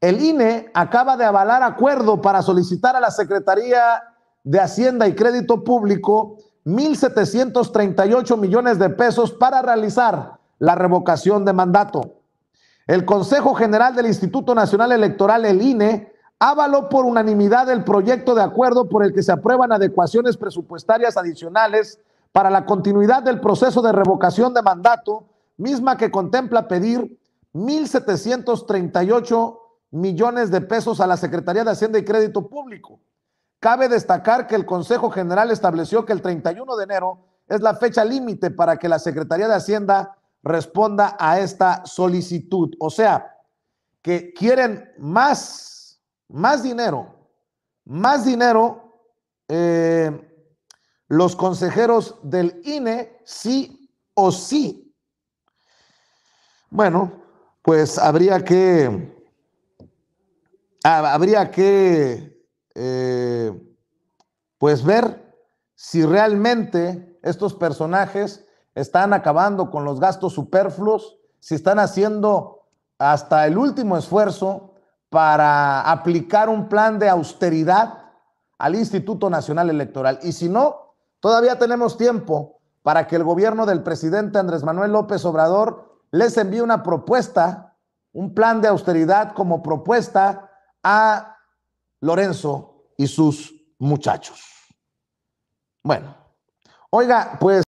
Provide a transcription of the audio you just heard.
El INE acaba de avalar acuerdo para solicitar a la Secretaría de Hacienda y Crédito Público 1.738 millones de pesos para realizar la revocación de mandato. El Consejo General del Instituto Nacional Electoral, el INE, avaló por unanimidad el proyecto de acuerdo por el que se aprueban adecuaciones presupuestarias adicionales para la continuidad del proceso de revocación de mandato, misma que contempla pedir 1.738 millones de pesos a la Secretaría de Hacienda y Crédito Público. Cabe destacar que el Consejo General estableció que el 31 de enero es la fecha límite para que la Secretaría de Hacienda responda a esta solicitud. O sea, que quieren más, más dinero, más dinero eh, los consejeros del INE, sí o sí. Bueno, pues habría que Ah, habría que eh, pues ver si realmente estos personajes están acabando con los gastos superfluos, si están haciendo hasta el último esfuerzo para aplicar un plan de austeridad al Instituto Nacional Electoral. Y si no, todavía tenemos tiempo para que el gobierno del presidente Andrés Manuel López Obrador les envíe una propuesta, un plan de austeridad como propuesta a Lorenzo y sus muchachos. Bueno, oiga, pues...